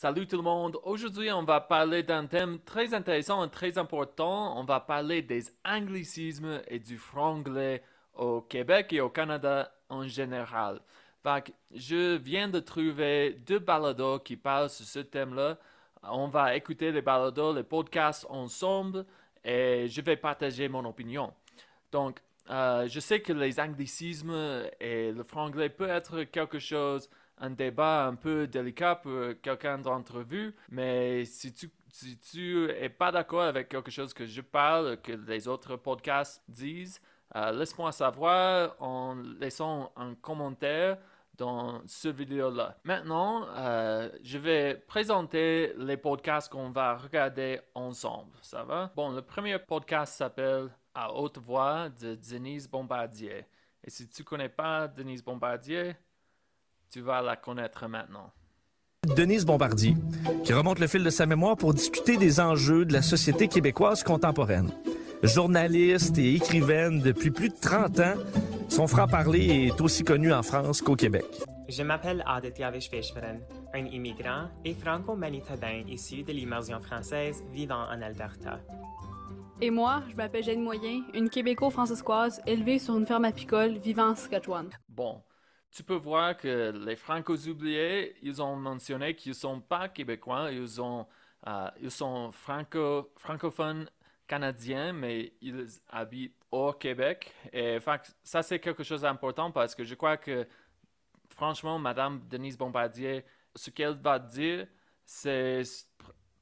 Salut tout le monde. Aujourd'hui, on va parler d'un thème très intéressant et très important. On va parler des anglicismes et du franglais au Québec et au Canada en général. Donc, je viens de trouver deux balados qui parlent sur ce thème-là. On va écouter les balados, les podcasts ensemble et je vais partager mon opinion. Donc, euh, je sais que les anglicismes et le franglais peuvent être quelque chose un débat un peu délicat pour quelqu'un d'entre vous, mais si tu si tu n'es pas d'accord avec quelque chose que je parle, que les autres podcasts disent, euh, laisse-moi savoir en laissant un commentaire dans ce vidéo-là. Maintenant, euh, je vais présenter les podcasts qu'on va regarder ensemble. Ça va? Bon, le premier podcast s'appelle À haute voix de Denise Bombardier. Et si tu connais pas Denise Bombardier, tu vas la connaître maintenant. Denise Bombardier, qui remonte le fil de sa mémoire pour discuter des enjeux de la société québécoise contemporaine. Journaliste et écrivaine depuis plus de 30 ans, son franc-parler est aussi connu en France qu'au Québec. Je m'appelle Aditya Vishveshwaran, un immigrant et franco-manitobain issu de l'immersion française vivant en Alberta. Et moi, je m'appelle Jeanne Moyen, une québéco-francescoise élevée sur une ferme apicole vivant en Saskatchewan. Bon, tu peux voir que les franco-oubliés, ils ont mentionné qu'ils ne sont pas québécois, ils, ont, euh, ils sont franco francophones canadiens, mais ils habitent au Québec. Et ça, c'est quelque chose d'important parce que je crois que, franchement, Madame Denise Bombardier, ce qu'elle va dire, c'est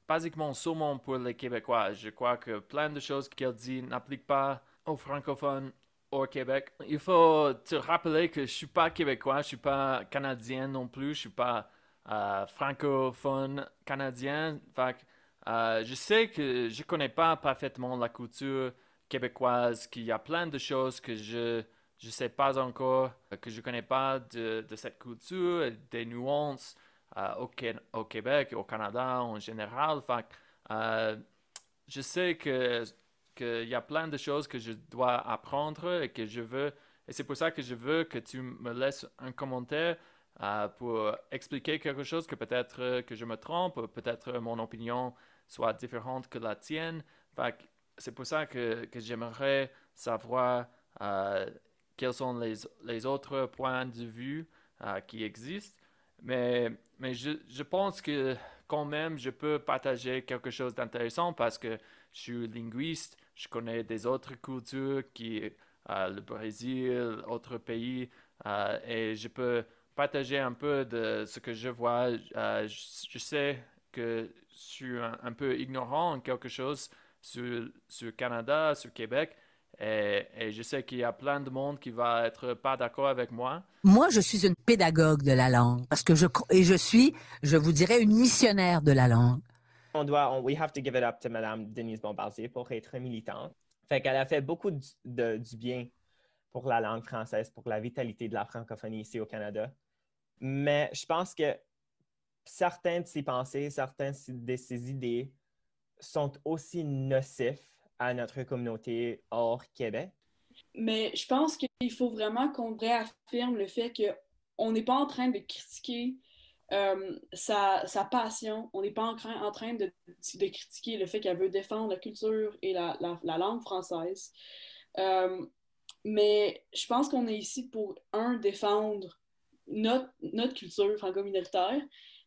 basiquement saumon pour les Québécois. Je crois que plein de choses qu'elle dit n'appliquent pas aux francophones au Québec. Il faut te rappeler que je suis pas québécois, je suis pas canadien non plus, je suis pas euh, francophone canadien. Euh, je sais que je ne connais pas parfaitement la culture québécoise, qu'il y a plein de choses que je je sais pas encore, que je ne connais pas de, de cette culture, des nuances euh, au, au, Québec, au Canada en général. Fait, je sais que qu'il y a plein de choses que je dois apprendre et que je veux. Et c'est pour ça que je veux que tu me laisses un commentaire euh, pour expliquer quelque chose que peut-être euh, que je me trompe, peut-être mon opinion soit différente que la tienne. C'est pour ça que, j'aimerais savoir euh, quels sont les, les, autres points de vue qui existent. Mais, mais je, je, pense que quand même, je peux partager quelque chose d'intéressant parce que je suis linguiste je connais des autres cultures qui, euh, le Brésil, autres pays, euh, et je peux partager un peu de ce que je vois. Euh, je, sais que je suis un, peu ignorant en quelque chose sur, le Canada, sur Québec, et, je sais qu'il y a plein de monde qui va être pas d'accord avec moi. Moi, je suis une pédagogue de la langue parce que je et je suis, je vous dirais, une missionnaire de la langue on doit, on, we have to give it up to Madame Denise Bombardier pour être militante. Fait qu'elle a fait beaucoup de, du bien pour la langue française, pour la vitalité de la francophonie ici au Canada. Mais je pense que certains de ses pensées, certains de ses idées sont aussi nocifs à notre communauté hors Québec. Mais je pense qu'il faut vraiment qu'on réaffirme le fait qu'on n'est pas en train de critiquer euh, sa, passion. On n'est pas en, train, en train de, critiquer le fait qu'elle veut défendre la culture et la, la, langue française. Euh, mais je pense qu'on est ici pour, un, défendre notre, notre culture franco-minoritaire,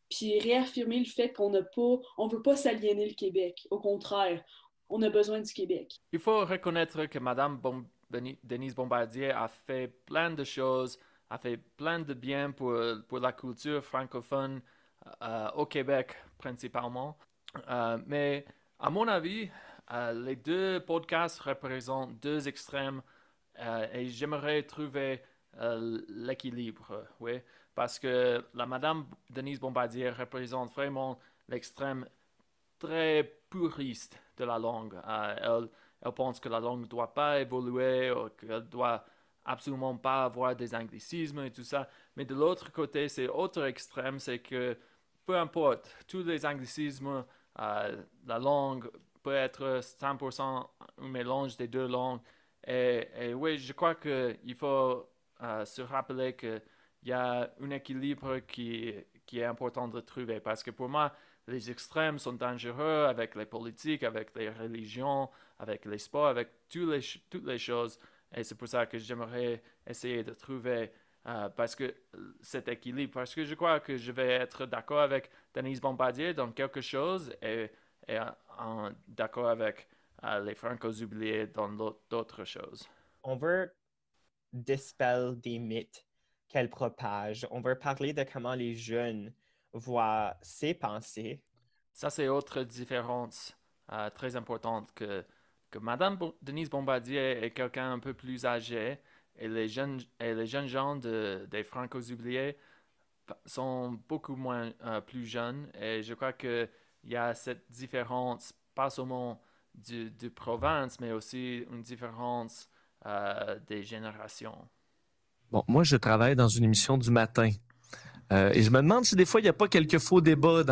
puis réaffirmer le fait qu'on ne veut pas s'aliéner le Québec. Au contraire, on a besoin du Québec. Il faut reconnaître que Madame Denise Bombardier a fait plein de choses a fait plein de bien pour, pour la culture francophone euh, euh, au Québec principalement. Euh, mais à mon avis, les deux podcasts représentent deux extrêmes et j'aimerais trouver l'équilibre. oui, parce que la Madame Denise Bombardier représente vraiment l'extrême très puriste de la langue. Elle, elle, pense que la langue ne doit pas évoluer, qu'elle doit absolument pas avoir des anglicismes et tout ça. Mais de l'autre côté, c'est autre extrême, c'est que peu importe, tous les anglicismes, euh, la langue peut être 100% un mélange des deux langues. Et, oui, je crois qu'il faut euh, se rappeler qu'il y a un équilibre qui, qui est important de trouver. Parce que pour moi, les extrêmes sont dangereux avec les politiques, avec les religions, avec les sports, avec toutes les, toutes les choses. Et c'est pour ça que j'aimerais essayer de trouver euh, parce que cet équilibre, parce que je crois que je vais être d'accord avec Denise Bombardier dans quelque chose et, d'accord avec euh, les Francos oubliés dans d'autres choses. On veut dispeller des mythes qu'elle propage. On veut parler de comment les jeunes voient ses pensées. Ça, c'est autre différence euh, très importante que que Madame Denise Bombardier est quelqu'un un peu plus âgé et les jeunes, et les jeunes gens de, des Franco-Oubliés sont beaucoup moins euh, plus jeunes et je crois qu'il y a cette différence, pas seulement du, province, mais aussi une différence euh, des générations. Bon, moi, je travaille dans une émission du matin. Euh, et je me demande si des fois il n'y a pas quelques faux débats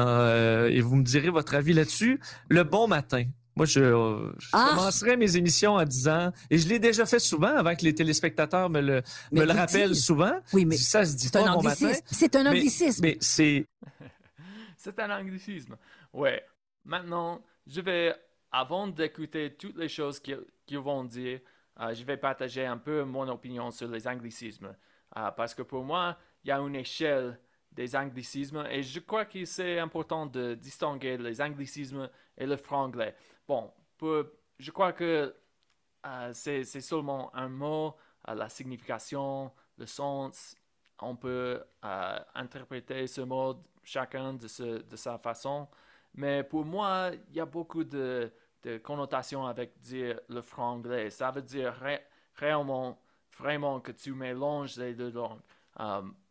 et vous me direz votre avis là-dessus. Le bon matin, moi, je, euh, ah! commencerai mes émissions en disant, et je l'ai déjà fait souvent avant que les téléspectateurs me le, me le rappellent souvent. Oui, mais ça se dit pas bon C'est un anglicisme. Mais, c'est... c'est un anglicisme. Ouais. Maintenant, je vais, avant d'écouter toutes les choses qu'ils vont dire, euh, je vais partager un peu mon opinion sur les anglicismes. Euh, parce que pour moi, il y a une échelle des anglicismes et je crois que c'est important de distinguer les anglicismes et le franglais. Bon, je crois que euh, c'est seulement un mot, euh, la signification, le sens. On peut euh, interpréter ce mot chacun de, de, sa façon. Mais pour moi, il y a beaucoup de, connotations avec dire le franglais. Ça veut dire vraiment, vraiment que tu mélanges les deux langues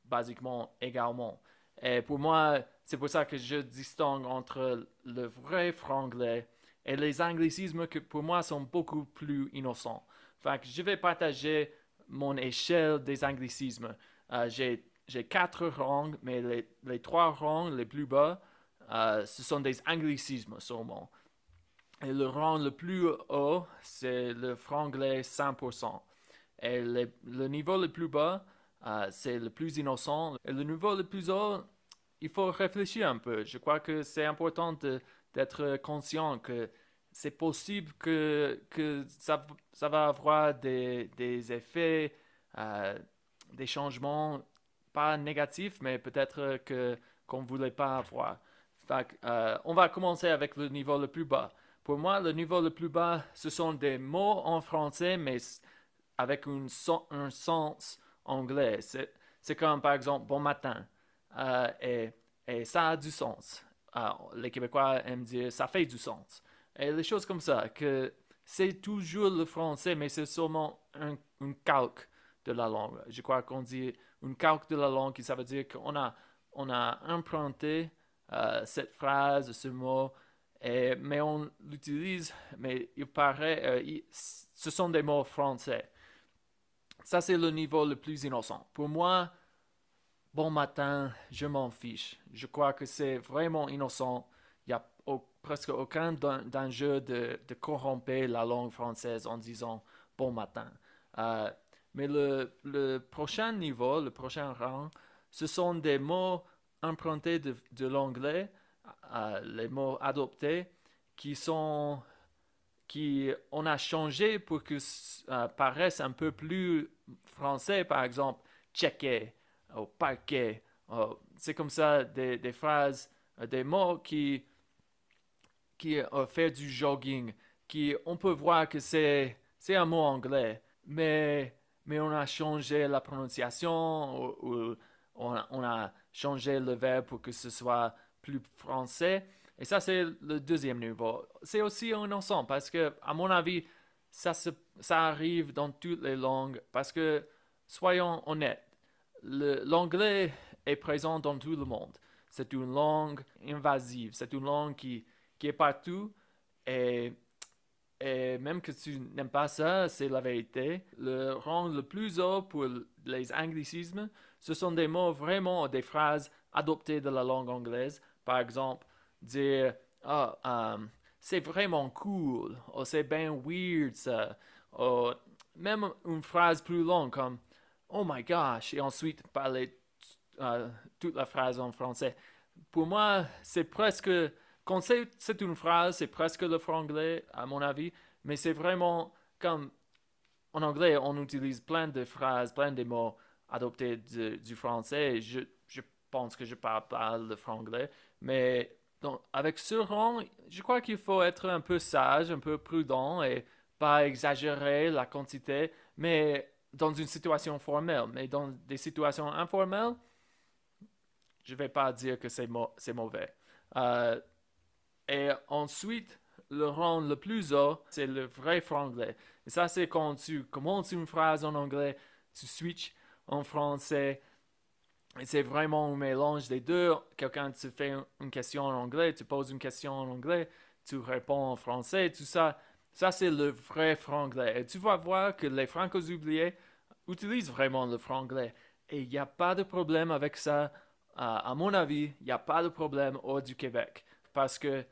basiquement également. Et pour moi, c'est pour ça que je distingue entre le vrai franglais et les anglicismes que pour moi sont beaucoup plus innocents. Fait que je vais partager mon échelle des anglicismes. Euh, j'ai quatre rangs, mais les, trois rangs les plus bas, euh, ce sont des anglicismes seulement. Et le rang le plus haut, c'est le franglais 100%. Et le niveau le plus bas, euh, c'est le plus innocent. Et le niveau le plus haut, il faut réfléchir un peu. Je crois que c'est important d'être conscient que c'est possible que, que ça, ça, va avoir des, des effets, euh, des changements, pas négatifs, mais peut-être qu'on ne voulait pas avoir. Euh, on va commencer avec le niveau le plus bas. Pour moi, le niveau le plus bas, ce sont des mots en français, mais avec un sens anglais. C'est comme par exemple bon matin euh, et, et, ça a du sens. les Québécois aiment dire ça fait du sens. Et les choses comme ça, que c'est toujours le français, mais c'est seulement un, une calque de la langue. Je crois qu'on dit une calque de la langue, ça veut dire qu'on a, on a emprunté euh, cette phrase, ce mot, et, mais on l'utilise, mais il paraît, euh, ce sont des mots français. Ça, c'est le niveau le plus innocent. Pour moi, bon matin, je m'en fiche. Je crois que c'est vraiment innocent. Il n'y a presque aucun danger de, de corrompre la langue française en disant bon matin. Euh, mais le, prochain niveau, le prochain rang, ce sont des mots empruntés de, l'anglais, euh, les mots adoptés, qui sont qui on a changé pour que ça euh, paraissent un peu plus français, par exemple, checker, au parquet. Euh, c'est comme ça des, phrases, euh, des mots qui, qui euh, fait du jogging, qui on peut voir que c'est, c'est un mot anglais, mais, mais on a changé la prononciation ou, on, a, on, a changé le verbe pour que ce soit plus français. Et ça, c'est le deuxième niveau. C'est aussi un ensemble parce que, à mon avis, ça, arrive dans toutes les langues parce que, soyons honnêtes, l'anglais est présent dans tout le monde. C'est une langue invasive, c'est une langue qui, est partout et, même que tu n'aimes pas ça, c'est la vérité. Le rang le plus haut pour les anglicismes, ce sont des mots vraiment, des phrases adoptées de la langue anglaise. Par exemple, dire ah, um, c'est vraiment cool, ou oh, c'est bien weird ça, ou oh, même une phrase plus longue comme oh my gosh, et ensuite parler euh, toute la phrase en français. Pour moi, c'est presque, quand c'est une phrase, c'est presque le franglais, à mon avis, mais c'est vraiment comme en anglais, on utilise plein de phrases, plein de mots adoptés du français. Je, je pense que je parle pas le franglais, mais donc, avec ce rang, je crois qu'il faut être un peu sage, un peu prudent et pas exagérer la quantité, mais dans une situation formelle. Mais dans des situations informelles, je ne vais pas dire que c'est mauvais. Euh, et ensuite, le rang le plus haut, c'est le vrai franglais. Et ça, c'est quand tu commences une phrase en anglais, tu switches en français c'est vraiment un mélange des deux. Quelqu'un te fait une question en anglais, tu poses une question en anglais, tu réponds en français, tout ça. Ça, c'est le vrai franglais. Et tu vas voir que les francos oubliés utilisent vraiment le franglais. Et il n'y a pas de problème avec ça. à mon avis, il n'y a pas de problème hors du Québec. Parce que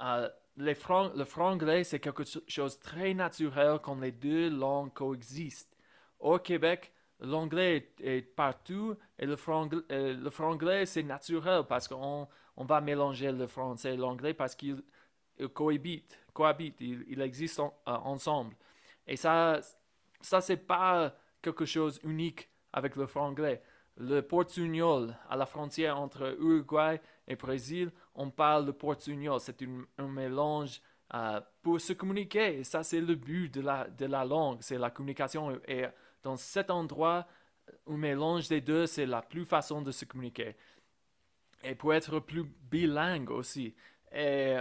le les le franglais, c'est quelque chose de très naturel quand les deux langues coexistent. Au Québec, l'anglais est partout et euh, le, franglais, c'est naturel parce qu'on on va mélanger le français et l'anglais parce qu'ils euh, cohabitent, cohabitent, ils, existent euh, ensemble. Et ça, ça c'est pas quelque chose unique avec le franglais. Le portugnol, à la frontière entre Uruguay et Brésil, on parle le portugnol. C'est un mélange pour se communiquer. Et ça, c'est le but de la, de la langue, c'est la communication et dans cet endroit, euh, où mélange des deux, c'est la plus façon de se communiquer. Et pour être plus bilingue aussi. Et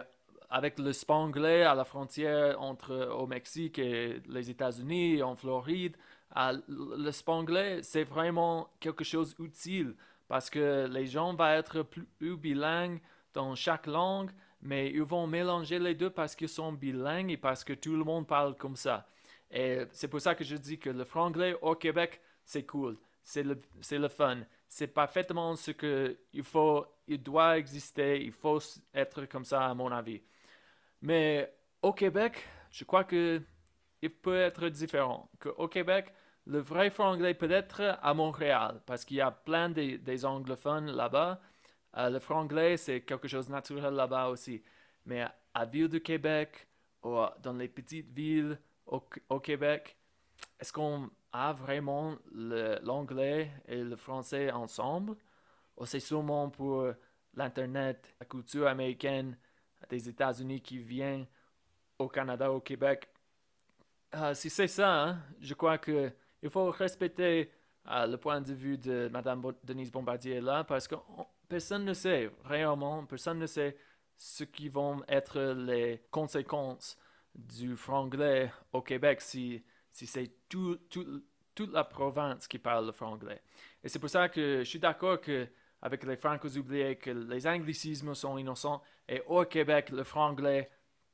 avec le spanglais à la frontière entre euh, au Mexique et les États-Unis, en Floride, le spanglais, c'est vraiment quelque chose d'utile parce que les gens vont être plus bilingues dans chaque langue, mais ils vont mélanger les deux parce qu'ils sont bilingues et parce que tout le monde parle comme ça. Et c'est pour ça que je dis que le franglais au Québec, c'est cool, c'est le, le fun, c'est parfaitement ce qu'il faut, il doit exister, il faut être comme ça à mon avis. Mais au Québec, je crois que il peut être différent. Que au Québec, le vrai franglais peut être à Montréal, parce qu'il y a plein des anglophones là-bas. Euh, le franglais, c'est quelque chose de naturel là-bas aussi. Mais à Ville du Québec, ou dans les petites villes, au, Québec, est-ce qu'on a vraiment l'anglais et le français ensemble Ou c'est sûrement pour l'Internet, la culture américaine des États-Unis qui vient au Canada, au Québec ah, Si c'est ça, hein, je crois qu'il faut respecter ah, le point de vue de Mme Denise Bombardier là parce que personne ne sait, réellement, personne ne sait ce qui vont être les conséquences du franglais au Québec si, si c'est tout, toute la province qui parle le franglais. Et c'est pour ça que je suis d'accord que avec les francos oubliés que les anglicismes sont innocents et au Québec le franglais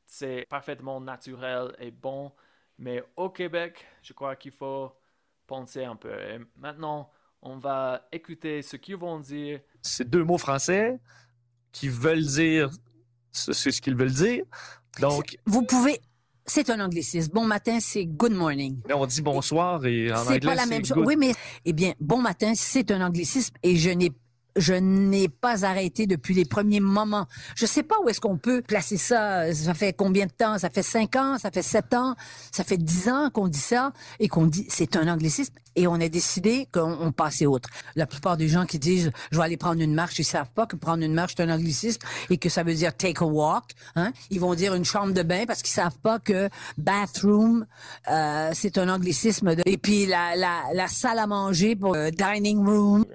c'est parfaitement naturel et bon, mais au Québec je crois qu'il faut penser un peu. Et maintenant on va écouter ce qu'ils vont dire. Ces deux mots français qui veulent dire c'est ce qu'ils veulent dire. Donc, vous pouvez c'est un anglicisme. Bon matin, c'est good morning. Mais on dit bonsoir et en anglais, c'est pas la même chose. Oui, mais eh bien, bon matin, c'est un anglicisme et je n'ai je n'ai pas arrêté depuis les premiers moments. Je sais pas où est-ce qu'on peut placer ça. Ça fait combien de temps Ça fait cinq ans, ça fait sept ans, ça fait dix ans qu'on dit ça et qu'on dit c'est un anglicisme et on a décidé qu'on passait autre. La plupart des gens qui disent je vais aller prendre une marche, ils savent pas que prendre une marche c'est un anglicisme et que ça veut dire take a walk. Hein? Ils vont dire une chambre de bain parce qu'ils savent pas que bathroom euh, c'est un anglicisme de... et puis la, salle à manger pour euh, dining room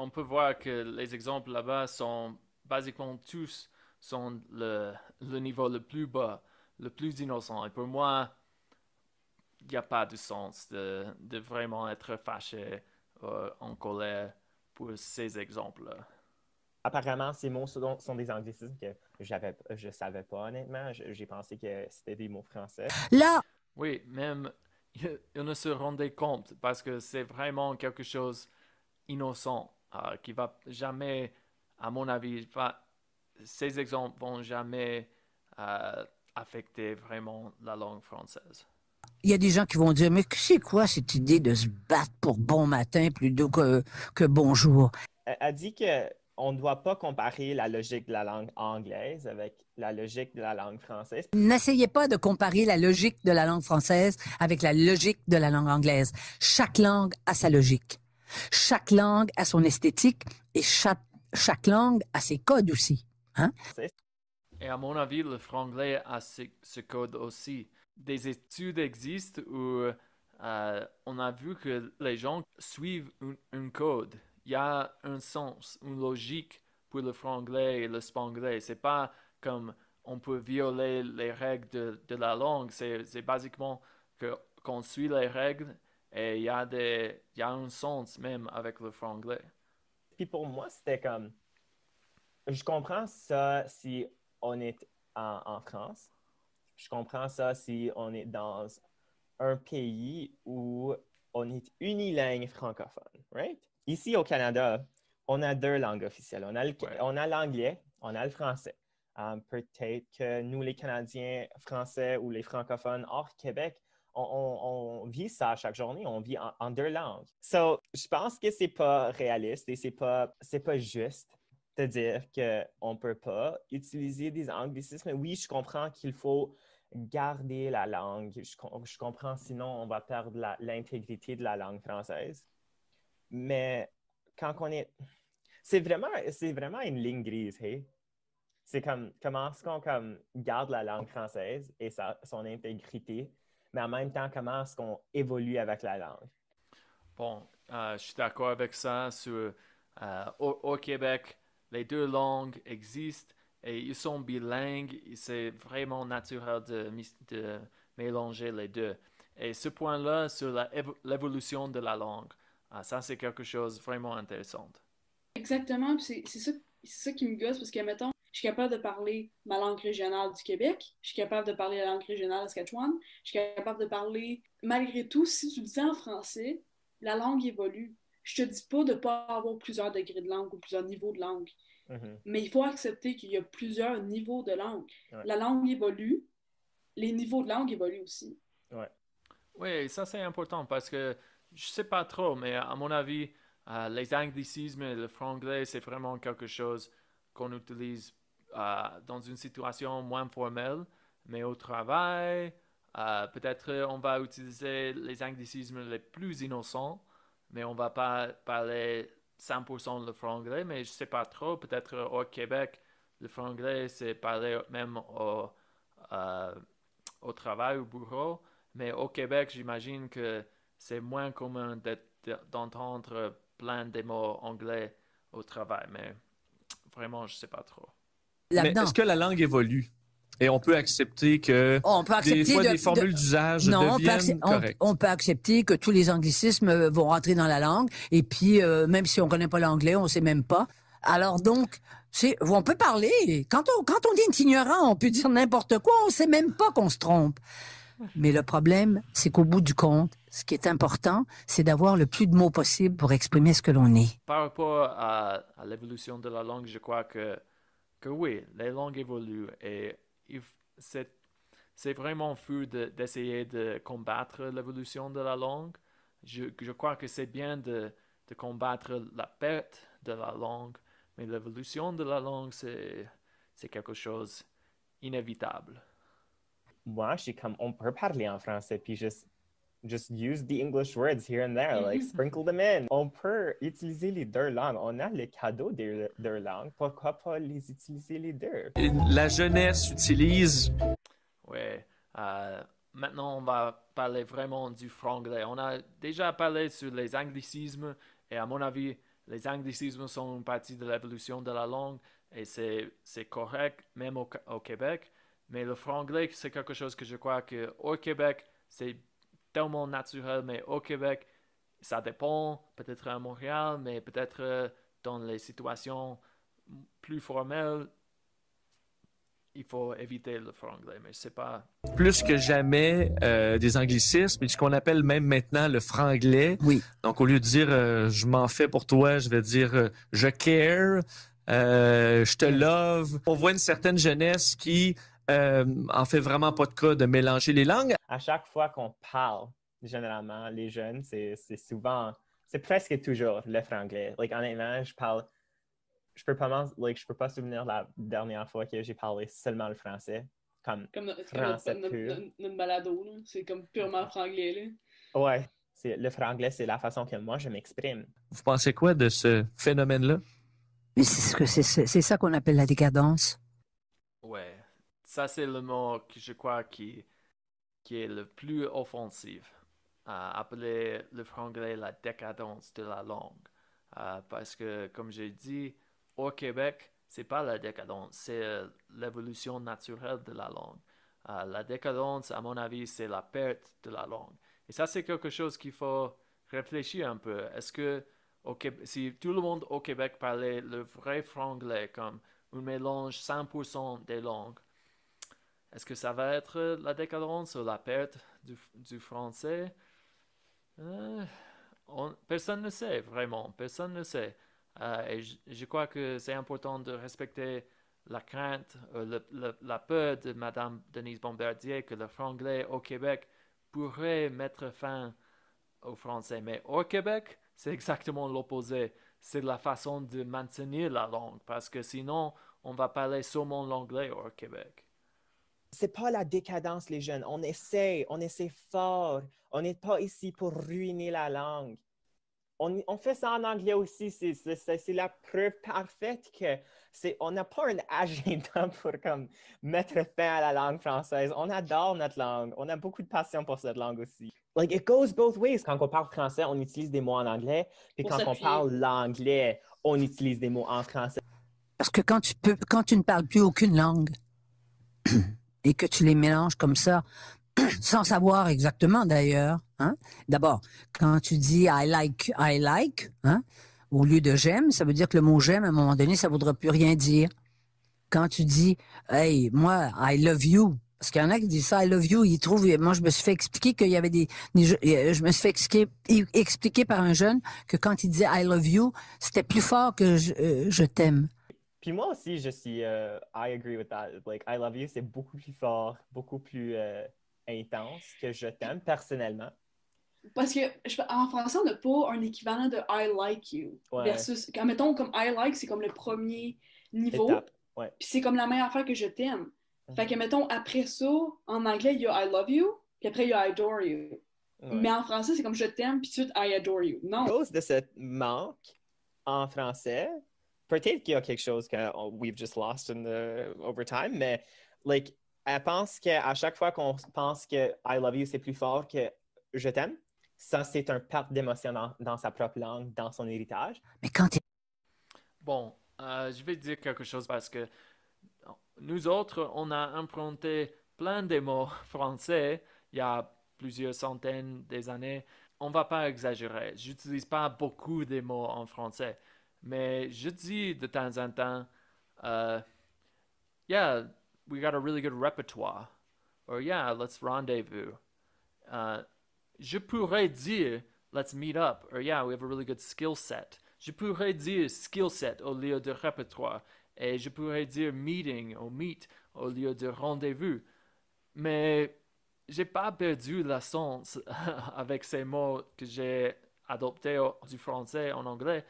on peut voir que les exemples là-bas sont basiquement tous sont le, niveau le plus bas, le plus innocent. Et pour moi, il n'y a pas de sens de, vraiment être fâché euh, en colère pour ces exemples-là. Apparemment, ces mots sont, sont des anglicismes que je ne savais pas, honnêtement. J'ai pensé que c'était des mots français. Là! Oui, même, on ne se rendait compte parce que c'est vraiment quelque chose innocent. Euh, qui va jamais, à mon avis, ces exemples vont jamais euh, affecter vraiment la langue française. Il y a des gens qui vont dire, mais c'est quoi cette idée de se battre pour bon matin plutôt que, que bonjour? Elle dit qu'on ne doit pas comparer la logique de la langue anglaise avec la logique de la langue française. N'essayez pas de comparer la logique de la langue française avec la logique de la langue anglaise. Chaque langue a sa logique. Chaque langue a son esthétique et chaque, langue a ses codes aussi. Hein? Et à mon avis, le franglais a ce, code aussi. Des études existent où euh, on a vu que les gens suivent un, code. Il y a un sens, une logique pour le franglais et le spanglais. C'est pas comme on peut violer les règles de, la langue. C'est basiquement qu'on suit les règles et il y, a un sens même avec le franglais. Puis pour moi, c'était comme. Je comprends ça si on est en, France. Je comprends ça si on est dans un pays où on est unilingue francophone, right? Ici au Canada, on a deux langues officielles. On a, on a l'anglais, on a le français. Um, peut-être que nous, les Canadiens français ou les francophones hors Québec, on, vit ça chaque journée, on vit en, deux langues. So, je pense que c'est pas réaliste et c'est pas, c'est pas juste de dire qu'on ne peut pas utiliser des anglicismes. Oui, je comprends qu'il faut garder la langue. Je, comprends, sinon on va perdre l'intégrité de la langue française. Mais quand on est... C'est vraiment, c'est vraiment une ligne grise, C'est comme, comment est-ce qu'on garde la langue française et son intégrité mais en même temps, comment est-ce qu'on évolue avec la langue? Bon, euh, je suis d'accord avec ça. Sur, euh, au, Québec, les deux langues existent et ils sont bilingues. C'est vraiment naturel de, de, mélanger les deux. Et ce point-là sur l'évolution de la langue, euh, ça c'est quelque chose de vraiment intéressant. Exactement, c'est ça, ça qui me gosse parce que, mettons, je suis capable de parler ma langue régionale du Québec, je suis capable de parler la langue régionale de Saskatchewan, je suis capable de parler, malgré tout, si tu le dis en français, la langue évolue. Je te dis pas de pas avoir plusieurs degrés de langue ou plusieurs niveaux de langue, mhm. mais il faut accepter qu'il y a plusieurs niveaux de langue. La langue évolue, les niveaux de langue évoluent aussi. Ouais. Oui, ça c'est important parce que je sais pas trop, mais à mon avis, euh, les anglicismes et le franglais, c'est vraiment quelque chose qu'on utilise euh, dans une situation moins formelle, mais au travail, euh, peut-être euh, on va utiliser les anglicismes les plus innocents, mais on va pas parler 100% le franglais, mais je sais pas trop, peut-être au Québec, le franglais c'est parlé même au, au travail, au bureau, mais au Québec j'imagine que c'est moins commun d'entendre plein de mots anglais au travail, mais vraiment je sais pas trop. Parce que la langue évolue? Et on peut accepter que oh, on des fois des formules d'usage deviennent on correctes. On, peut accepter que tous les anglicismes vont rentrer dans la langue et puis euh, même si on connaît pas l'anglais, on sait même pas. Alors donc, on peut parler. Quand on, quand on est ignorant, on peut dire n'importe quoi, on sait même pas qu'on se trompe. Mais le problème, c'est qu'au bout du compte, ce qui est important, c'est d'avoir le plus de mots possible pour exprimer ce que l'on est. Par rapport à l'évolution de la langue, je crois que que oui, les langues évoluent et c'est, vraiment fou d'essayer de combattre l'évolution de la langue. Je, crois que c'est bien de, combattre la perte de la langue, mais l'évolution de la langue, c'est, quelque chose inévitable. Moi, je suis comme, on peut parler en français, puis je just use the English words here and there, like mm-hmm. sprinkle them in. On peut utiliser les deux langues. On a les cadeaux des deux langues. Pourquoi pas les utiliser les deux? La jeunesse utilise. Ouais. Euh, maintenant, on va parler vraiment du franglais. On a déjà parlé sur les anglicismes et à mon avis, les anglicismes sont une partie de l'évolution de la langue et c'est correct, même au, au Québec. Mais le franglais, c'est quelque chose que je crois que au Québec, c'est tellement naturel, mais au Québec, ça dépend, peut-être à Montréal, mais peut-être euh, dans les situations plus formelles, il faut éviter le franglais, mais c'est pas... Plus que jamais, euh, des anglicismes, mais ce qu'on appelle même maintenant le franglais. Oui. Donc, au lieu de dire euh, je m'en fais pour toi », je vais dire je care »,« je te love ». On voit une certaine jeunesse qui euh, en fait vraiment pas de cas de mélanger les langues. À chaque fois qu'on parle, généralement, les jeunes, c'est souvent, c'est presque toujours le franglais. Like, honnêtement, je parle, je peux pas, like, je peux pas souvenir la dernière fois que j'ai parlé seulement le français. Comme, français comme notre, pur. Notre, c'est comme purement franglais. Là. Ouais, le franglais, c'est la façon que moi je m'exprime. Vous pensez quoi de ce phénomène-là? c'est ça qu'on appelle la décadence. Ouais ça, c'est le mot que je crois qui, qui est le plus offensif. Euh, appeler le franglais la décadence de la langue. Euh, parce que, comme j'ai dit, au Québec, c'est pas la décadence, c'est euh, l'évolution naturelle de la langue. la décadence, à mon avis, c'est la perte de la langue. Et ça, c'est quelque chose qu'il faut réfléchir un peu. Est-ce que au si tout le monde au Québec parlait le vrai franglais comme un mélange 100% des langues, est-ce que ça va être euh, la décadence ou la perte du, français euh, Personne ne sait vraiment, personne ne sait. Euh, et je, crois que c'est important de respecter la crainte, la peur de Madame Denise Bombardier que le franglais au Québec pourrait mettre fin au français. Mais au Québec, c'est exactement l'opposé. C'est la façon de maintenir la langue, parce que sinon, on va parler seulement l'anglais au Québec c'est pas la décadence, les jeunes. On essaie, on essaie fort. On n'est pas ici pour ruiner la langue. On, fait ça en anglais aussi. C'est la preuve parfaite que c'est, on n'a pas un agenda pour comme, mettre fin à la langue française. On adore notre langue. On a beaucoup de passion pour cette langue aussi. Like, it goes both ways. Quand on parle français, on utilise des mots en anglais. Puis quand on parle l'anglais, on utilise des mots en français. Parce que quand tu, peux, quand tu ne parles plus aucune langue, et que tu les mélanges comme ça, sans savoir exactement d'ailleurs. Hein? D'abord, quand tu dis I like, I like, hein? au lieu de j'aime, ça veut dire que le mot j'aime, à un moment donné, ça ne voudra plus rien dire. Quand tu dis Hey, moi, I love you, parce qu'il y en a qui disent ça, I love you, ils trouvent, moi je me suis fait expliquer qu'il y avait des, je me suis fait expliquer, par un jeune que quand il disait I love you, c'était plus fort que je euh, t'aime. Puis moi aussi, je suis. Euh, I agree with that. Like, I love you, c'est beaucoup plus fort, beaucoup plus euh, intense que je t'aime personnellement. Parce que en français, on n'a pas un équivalent de I like you. Versus, mettons, comme I like, c'est comme le premier niveau. Ouais. Puis c'est comme la meilleure affaire que je t'aime. Mhm. Fait que, mettons, après ça, en anglais, il y a I love you, puis après, il y a I adore you. Mais en français, c'est comme je t'aime, puis tout suite, I adore you. Non. À cause de ce manque en français, peut-être qu'il y a quelque chose que we've just lost in the, over mais like, elle pense qu'à chaque fois qu'on pense que I love you, c'est plus fort que je t'aime. Ça, c'est un perte d'émotion dans, sa propre langue, dans son héritage. Mais quand Bon, euh, je vais dire quelque chose parce que nous autres, on a emprunté plein de mots français il y a plusieurs centaines des années. On va pas exagérer. J'utilise pas beaucoup de mots en français. Mais je dis de temps en temps, euh, yeah, we got a really good repertoire. Or oh, yeah, let's rendezvous. Uh, je pourrais dire, let's meet up. Or oh, yeah, we have a really good skill set. Je pourrais dire skill set au lieu de répertoire. Et je pourrais dire meeting au meet au lieu de rendez-vous. Mais j'ai pas perdu la sens avec ces mots que j'ai adoptés du français en anglais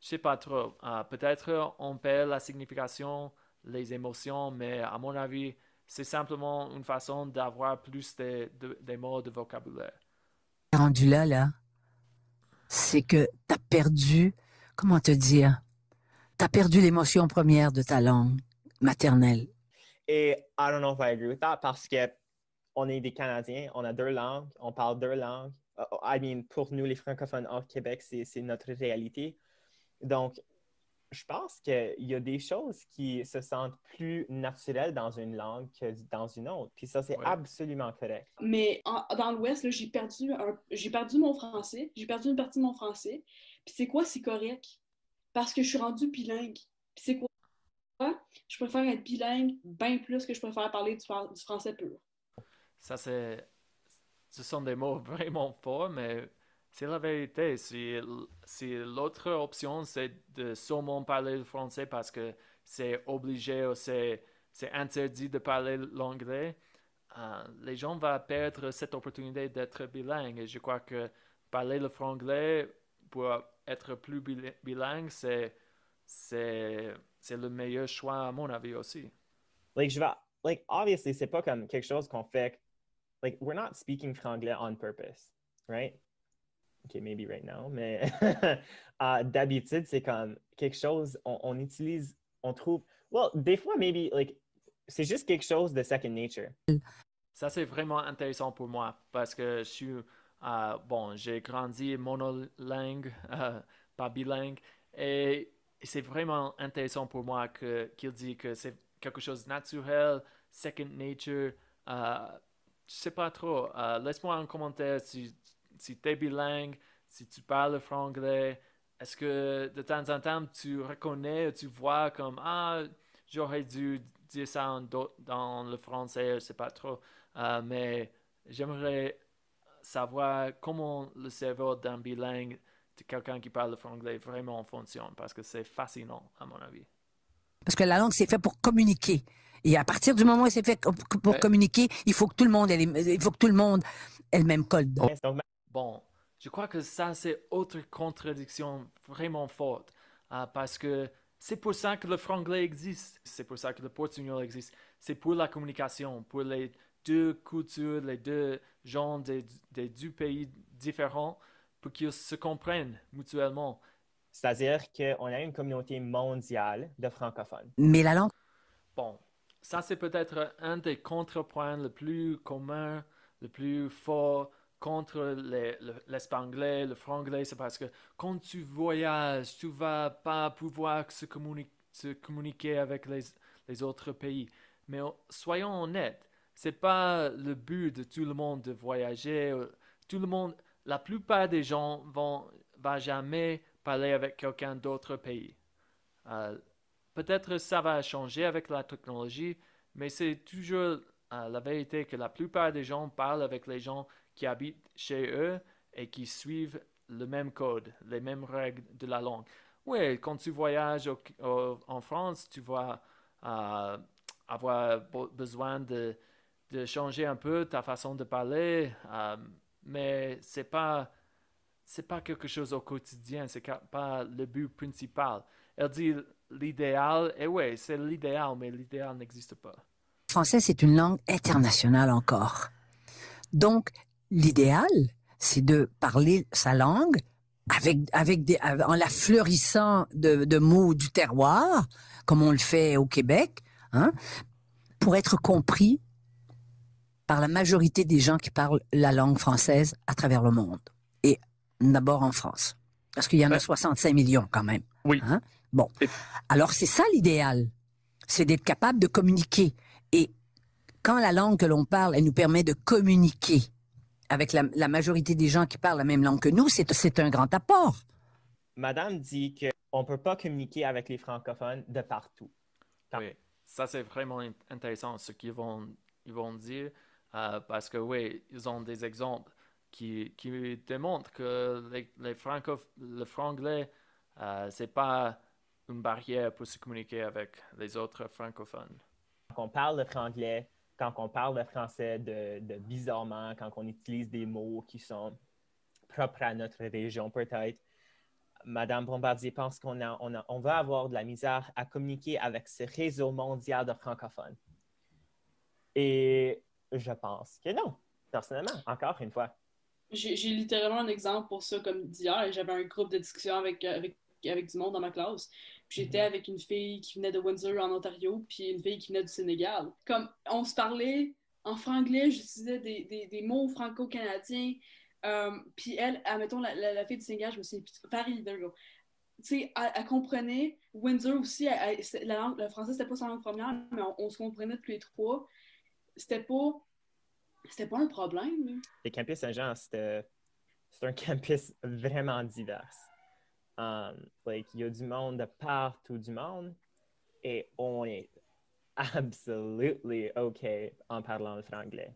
je sais pas trop. Euh, peut-être on perd la signification, les émotions, mais à mon avis, c'est simplement une façon d'avoir plus de, mots de vocabulaire. Rendu là, là, c'est que tu as perdu, comment te dire, tu as perdu l'émotion première de ta langue maternelle. Et I don't know if I agree with parce que on est des Canadiens, on a deux langues, on parle deux langues. Euh, oh, I mean, pour nous, les francophones au Québec, c'est notre réalité. Donc, je pense qu'il y a des choses qui se sentent plus naturelles dans une langue que dans une autre. Puis ça, c'est absolument correct. Mais dans l'Ouest, j'ai perdu, perdu mon français, j'ai perdu une partie de mon français. Puis c'est quoi, c'est correct? Parce que je suis rendue bilingue. Puis c'est quoi? Je préfère être bilingue bien plus que je préfère parler du, du français pur. Ça, c'est. Ce sont des mots vraiment forts, mais c'est la vérité. Si, l'autre option, c'est de seulement parler le français parce que c'est obligé ou c'est, interdit de parler l'anglais, euh, les gens vont perdre cette opportunité d'être bilingue. Et je crois que parler le franglais pour être plus bilingue, c'est, c'est, le meilleur choix à mon avis aussi. Like, je vais, like, obviously, c'est pas comme quelque chose qu'on fait. Like, we're not speaking franglais on purpose, right? OK, maybe right now, mais ah, d'habitude, c'est comme quelque chose, on, utilise, on trouve. Well, des fois, maybe, like, c'est juste quelque chose de second nature. Ça, c'est vraiment intéressant pour moi parce que je suis. Ah, bon, j'ai grandi monolingue, euh, pas bilingue, et c'est vraiment intéressant pour moi qu'il dit que c'est quelque chose de naturel, second nature. Ah, je sais pas trop. Laisse-moi un commentaire si si tu es bilingue, si tu parles le franglais, est-ce que de temps en temps tu reconnais, tu vois comme ah j'aurais dû dire ça dans le français, je sais pas trop, euh, mais j'aimerais savoir comment le cerveau d'un bilingue de quelqu'un qui parle le franglais vraiment fonctionne parce que c'est fascinant à mon avis. Parce que la langue c'est fait pour communiquer. Et à partir du moment où c'est fait pour communiquer, il faut que tout le monde, elle, il faut que tout le monde elle-même colle bon. Je crois que ça, c'est autre contradiction vraiment forte, euh, parce que c'est pour ça que le franglais existe, c'est pour ça que le portugais existe, c'est pour la communication, pour les deux cultures, les deux gens des, deux pays différents, pour qu'ils se comprennent mutuellement. C'est-à-dire qu'on a une communauté mondiale de francophones. Mais la langue... Bon, ça c'est peut-être un des contrepoints le plus commun, le plus fort contre l'espanglais, le, le franglais, c'est parce que quand tu voyages, tu vas pas pouvoir se, communiquer avec les, les, autres pays. Mais soyons honnêtes, c'est pas le but de tout le monde de voyager. Euh, tout le monde, la plupart des gens vont va jamais parler avec quelqu'un d'autre pays. Euh, peut-être ça va changer avec la technologie, mais c'est toujours euh, la vérité que la plupart des gens parlent avec les gens qui habitent chez eux et qui suivent le même code, les mêmes règles de la langue. Oui, quand tu voyages en France, tu vas euh, avoir besoin de, changer un peu ta façon de parler, euh, mais c'est pas c'est pas quelque chose au quotidien, c'est pas le but principal. Elle dit l'idéal, et oui, c'est l'idéal, mais l'idéal n'existe pas. Le français, c'est une langue internationale encore. Donc, l'idéal, c'est de parler sa langue avec, avec des, en la fleurissant de, mots du terroir, comme on le fait au Québec, hein, pour être compris par la majorité des gens qui parlent la langue française à travers le monde. Et d'abord en France, parce qu'il y en a 65 millions quand même. Oui. Hein. Bon. Alors c'est ça l'idéal, c'est d'être capable de communiquer. Et quand la langue que l'on parle, elle nous permet de communiquer, avec la, majorité des gens qui parlent la même langue que nous, c'est un grand apport. Madame dit qu'on ne peut pas communiquer avec les francophones de partout. Oui, ça c'est vraiment intéressant ce qu'ils vont, ils vont dire, euh, parce que oui, ils ont des exemples qui, qui démontrent que les, les le franglais, n'est euh, c'est pas une barrière pour se communiquer avec les autres francophones. On parle le franglais, quand on parle le français de, bizarrement, quand on utilise des mots qui sont propres à notre région peut-être, Madame Bombardier pense qu'on a, on, va avoir de la misère à communiquer avec ce réseau mondial de francophones. Et je pense que non, personnellement, encore une fois. J'ai littéralement un exemple pour ça, comme d'hier. J'avais un groupe de discussion avec, euh, avec, du monde dans ma classe. J'étais avec une fille qui venait de Windsor en Ontario, puis une fille qui venait du Sénégal. Comme on se parlait en franglais, j'utilisais des, des, mots franco-canadiens. Euh, puis elle, admettons, la, la, fille du Sénégal, je me suis Paris, tu sais, elle, comprenait. Windsor aussi, la le français, c'était pas sa langue première, mais on, se comprenait tous les trois. C'était pas, c'était pas un problème. Les campus Saint-Jean, c'est un campus vraiment divers. Um, like, il y a du monde de partout du monde et on est absolutely OK en parlant le franglais.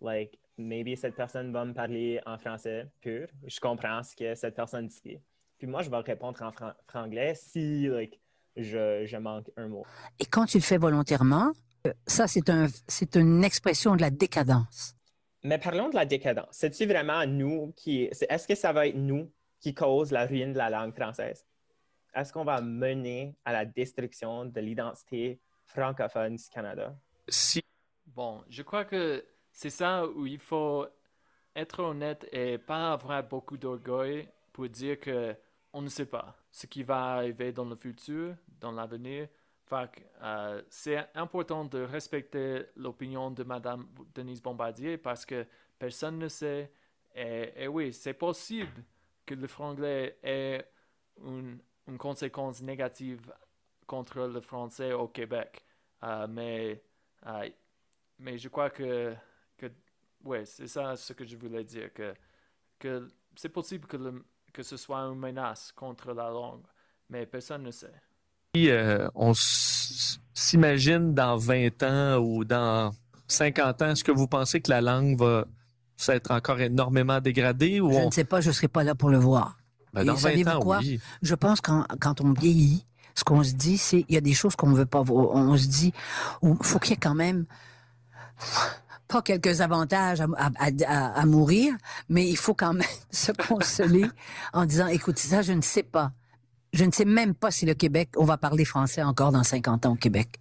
Like, maybe cette personne va me parler en français pur. Je comprends ce que cette personne dit. Puis moi, je vais répondre en franglais si, like, je, je manque un mot. Et quand tu le fais volontairement, euh, ça, c'est un, une expression de la décadence. Mais parlons de la décadence. C'est-tu vraiment nous qui. Est-ce que ça va être nous qui cause la ruine de la langue française? Est-ce qu'on va mener à la destruction de l'identité francophone du Canada? Bon, je crois que c'est ça où il faut être honnête et pas avoir beaucoup d'orgueil pour dire que on ne sait pas ce qui va arriver dans le futur, dans l'avenir. Euh, c'est important de respecter l'opinion de Madame Denise Bombardier parce que personne ne sait. et oui, c'est possible que le franglais est une, conséquence négative contre le français au Québec. Euh, mais, euh, mais je crois que, que ouais, c'est ça ce que je voulais dire, que, que c'est possible que, que ce soit une menace contre la langue, mais personne ne sait. Euh, on s'imagine dans 20 ans ou dans 50 ans, est-ce que vous pensez que la langue va ça être encore énormément dégradé? Ou je ne sais pas, je ne serai pas là pour le voir. Ben, dans 20 ans, Je pense que quand on vieillit, ce qu'on se dit, c'est il y a des choses qu'on ne veut pas voir. On se dit, il faut qu'il y ait quand même pas quelques avantages à, à, mourir, mais il faut quand même se consoler en disant, écoute, ça, je ne sais pas. Je ne sais même pas si le Québec, on va parler français encore dans 50 ans au Québec.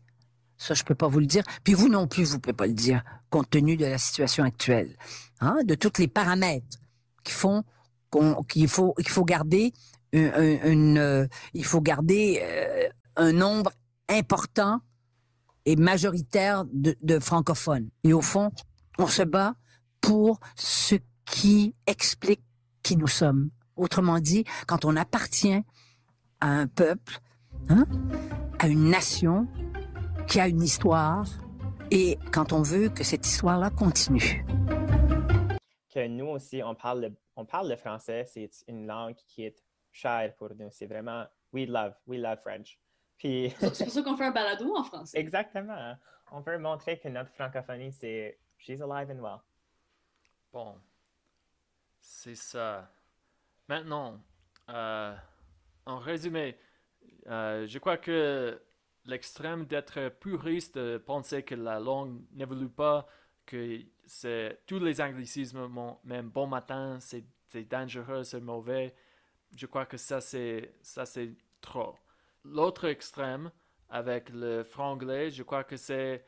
Ça, je peux pas vous le dire. Puis vous non plus, vous pouvez pas le dire, compte tenu de la situation actuelle, hein, de tous les paramètres qui font qu'il faut, faut garder une, euh, il faut garder euh, un nombre important et majoritaire de, francophones. Et au fond, on se bat pour ce qui explique qui nous sommes. Autrement dit, quand on appartient à un peuple, hein, à une nation, qui a une histoire et quand on veut que cette histoire-là continue. Que nous aussi, on parle, on parle le français, c'est une langue qui est chère pour nous. C'est vraiment, we love, we love French. Puis... c'est pour ça qu'on fait un balado en français. Exactement. On veut montrer que notre francophonie, c'est she's alive and well. Bon, c'est ça. Maintenant, euh, en résumé, euh, je crois que l'extrême d'être puriste, de penser que la langue n'évolue pas, que c'est tous les anglicismes, même bon matin, c'est dangereux, c'est mauvais. Je crois que ça c'est trop. L'autre extrême avec le franglais, je crois que c'est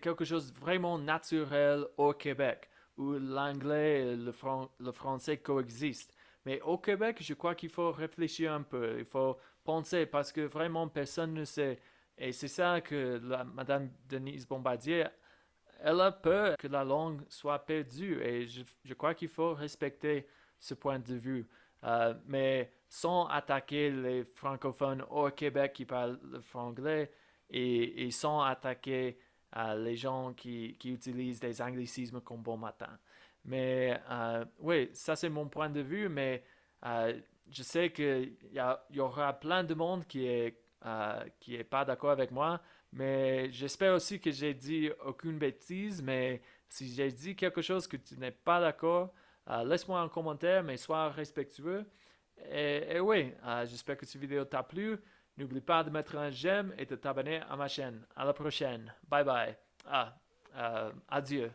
quelque chose de vraiment naturel au Québec où l'anglais et le français coexistent. Mais au Québec, je crois qu'il faut réfléchir un peu, il faut penser parce que vraiment personne ne sait. Et c'est ça que la, Madame Denise Bombardier, elle a peur que la langue soit perdue et je, crois qu'il faut respecter ce point de vue. Euh, mais sans attaquer les francophones au Québec qui parlent le franglais et, sans attaquer euh, les gens qui, qui utilisent des anglicismes comme bon matin. Mais euh, oui, ça c'est mon point de vue, mais euh, je sais qu'il y, aura plein de monde qui est, euh, qui est pas d'accord avec moi, mais j'espère aussi que j'ai dit aucune bêtise, mais si j'ai dit quelque chose que tu n'es pas d'accord, laisse-moi un commentaire, mais sois respectueux. Et, et oui, j'espère que cette vidéo t'a plu. N'oublie pas de mettre un j'aime et de t'abonner à ma chaîne. À la prochaine. Bye bye. Ah, adieu.